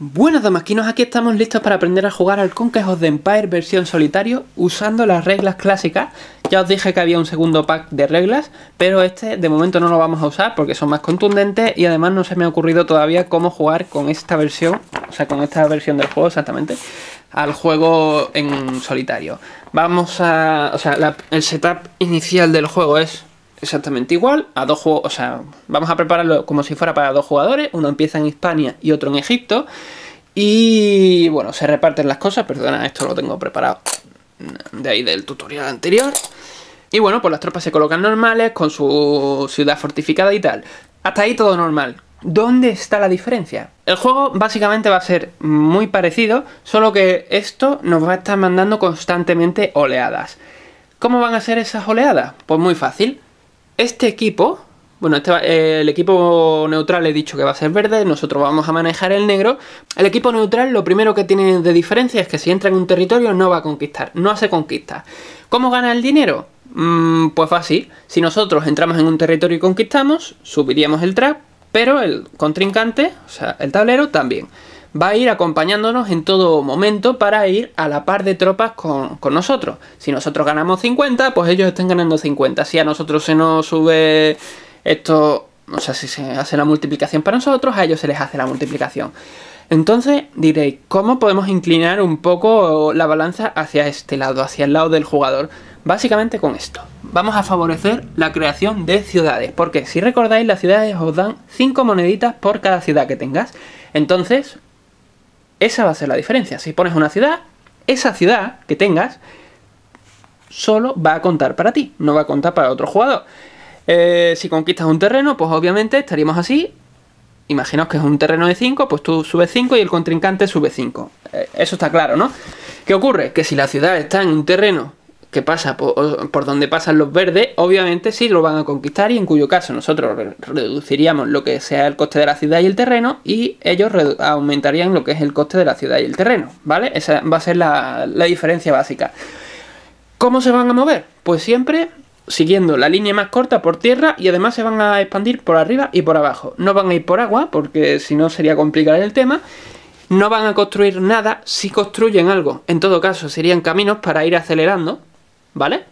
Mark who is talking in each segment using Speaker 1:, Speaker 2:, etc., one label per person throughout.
Speaker 1: Buenas damasquinos, aquí estamos listos para aprender a jugar al Conquest de Empire versión solitario usando las reglas clásicas. Ya os dije que había un segundo pack de reglas, pero este de momento no lo vamos a usar porque son más contundentes y además no se me ha ocurrido todavía cómo jugar con esta versión, o sea, con esta versión del juego exactamente, al juego en solitario. Vamos a... o sea, el setup inicial del juego es exactamente igual, a dos juegos, o sea, vamos a prepararlo como si fuera para dos jugadores, uno empieza en España y otro en Egipto, y bueno, se reparten las cosas, perdona, esto lo tengo preparado de ahí del tutorial anterior. Y bueno, pues las tropas se colocan normales, con su ciudad fortificada y tal. Hasta ahí todo normal. ¿Dónde está la diferencia? El juego básicamente va a ser muy parecido, solo que esto nos va a estar mandando constantemente oleadas. ¿Cómo van a ser esas oleadas? Pues muy fácil. Este equipo, bueno, este eh, el equipo neutral he dicho que va a ser verde, nosotros vamos a manejar el negro. El equipo neutral lo primero que tiene de diferencia es que si entra en un territorio no va a conquistar, no hace conquista. ¿Cómo gana el dinero? Mm, pues fácil, si nosotros entramos en un territorio y conquistamos, subiríamos el trap, pero el contrincante, o sea, el tablero también va a ir acompañándonos en todo momento para ir a la par de tropas con, nosotros. Si nosotros ganamos 50, pues ellos estén ganando 50. Si a nosotros se nos sube esto, o sea, si se hace la multiplicación para nosotros, a ellos se les hace la multiplicación. Entonces diréis, ¿cómo podemos inclinar un poco la balanza hacia este lado, hacia el lado del jugador? Básicamente con esto. Vamos a favorecer la creación de ciudades, porque si recordáis, las ciudades os dan 5 moneditas por cada ciudad que tengas. Entonces, esa va a ser la diferencia. Si pones una ciudad, esa ciudad que tengas solo va a contar para ti, no va a contar para otro jugador. Eh, si conquistas un terreno, pues obviamente estaríamos así. Imaginaos que es un terreno de 5, pues tú subes 5 y el contrincante sube 5. Eh, eso está claro, ¿no? ¿Qué ocurre? Que si la ciudad está en un terreno que pasa por, donde pasan los verdes, obviamente sí lo van a conquistar y en cuyo caso nosotros reduciríamos lo que sea el coste de la ciudad y el terreno y ellos aumentarían lo que es el coste de la ciudad y el terreno, ¿vale? Esa va a ser la, la diferencia básica. ¿Cómo se van a mover? Pues siempre siguiendo la línea más corta por tierra y además se van a expandir por arriba y por abajo. No van a ir por agua porque si no sería complicar el tema no van a construir nada si construyen algo. En todo caso, serían caminos para ir acelerando, ¿vale?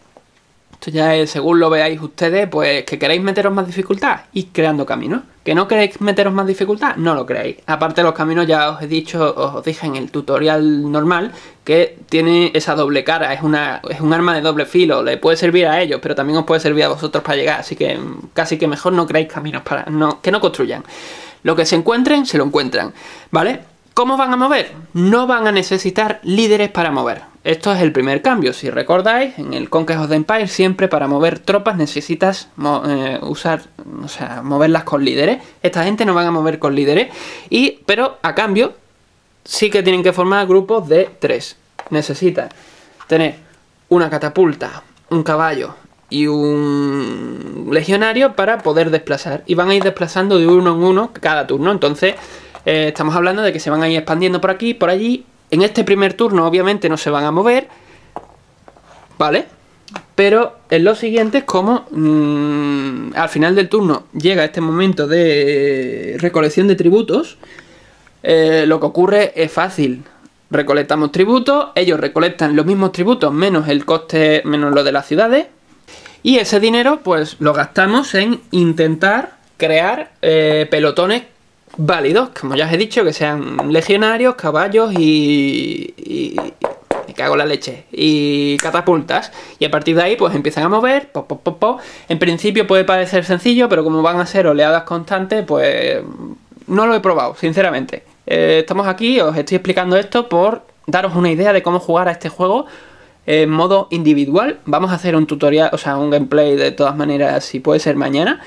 Speaker 1: Esto ya es, según lo veáis ustedes, pues que queréis meteros más dificultad, y creando caminos. Que no queréis meteros más dificultad, no lo creéis. Aparte los caminos ya os he dicho, os dije en el tutorial normal, que tiene esa doble cara, es, una, es un arma de doble filo, le puede servir a ellos, pero también os puede servir a vosotros para llegar, así que casi que mejor no creáis caminos para no, que no construyan. Lo que se encuentren, se lo encuentran, ¿vale? ¿Cómo van a mover? No van a necesitar líderes para mover. Esto es el primer cambio. Si recordáis, en el Conquest of the Empire siempre para mover tropas necesitas eh, usar, o sea, moverlas con líderes. Esta gente no van a mover con líderes, y, pero a cambio sí que tienen que formar grupos de tres. Necesitas tener una catapulta, un caballo y un legionario para poder desplazar. Y van a ir desplazando de uno en uno cada turno. Entonces eh, estamos hablando de que se van a ir expandiendo por aquí, por allí en este primer turno obviamente no se van a mover, ¿vale? Pero en los siguientes, como mm, al final del turno llega este momento de recolección de tributos, eh, lo que ocurre es fácil. Recolectamos tributos, ellos recolectan los mismos tributos menos el coste, menos lo de las ciudades. Y ese dinero pues lo gastamos en intentar crear eh, pelotones válidos, como ya os he dicho, que sean legionarios, caballos y... y me cago la leche, y catapultas. Y a partir de ahí, pues empiezan a mover, En principio puede parecer sencillo, pero como van a ser oleadas constantes, pues no lo he probado, sinceramente. Eh, estamos aquí, os estoy explicando esto por daros una idea de cómo jugar a este juego en modo individual. Vamos a hacer un tutorial, o sea, un gameplay de todas maneras, si puede ser mañana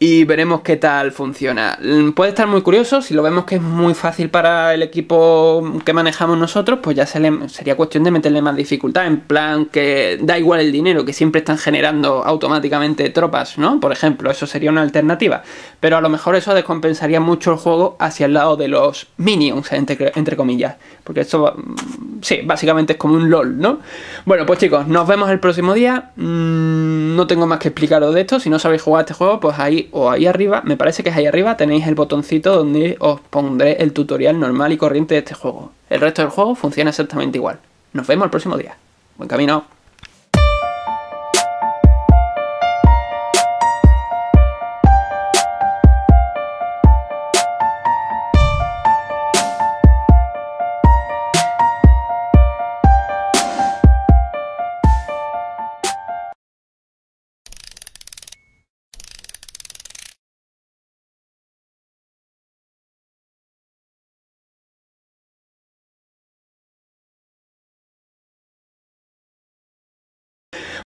Speaker 1: y veremos qué tal funciona. Mm, puede estar muy curioso, si lo vemos que es muy fácil para el equipo que manejamos nosotros, pues ya sería cuestión de meterle más dificultad, en plan que da igual el dinero, que siempre están generando automáticamente tropas, ¿no? Por ejemplo, eso sería una alternativa, pero a lo mejor eso descompensaría mucho el juego hacia el lado de los minions, entre, entre comillas, porque esto, mm, sí, básicamente es como un LOL, ¿no? Bueno, pues chicos, nos vemos el próximo día, mm, no tengo más que explicaros de esto, si no sabéis jugar este juego, pues ahí o ahí arriba, me parece que es ahí arriba, tenéis el botoncito donde os pondré el tutorial normal y corriente de este juego. El resto del juego funciona exactamente igual. Nos vemos el próximo día. Buen camino.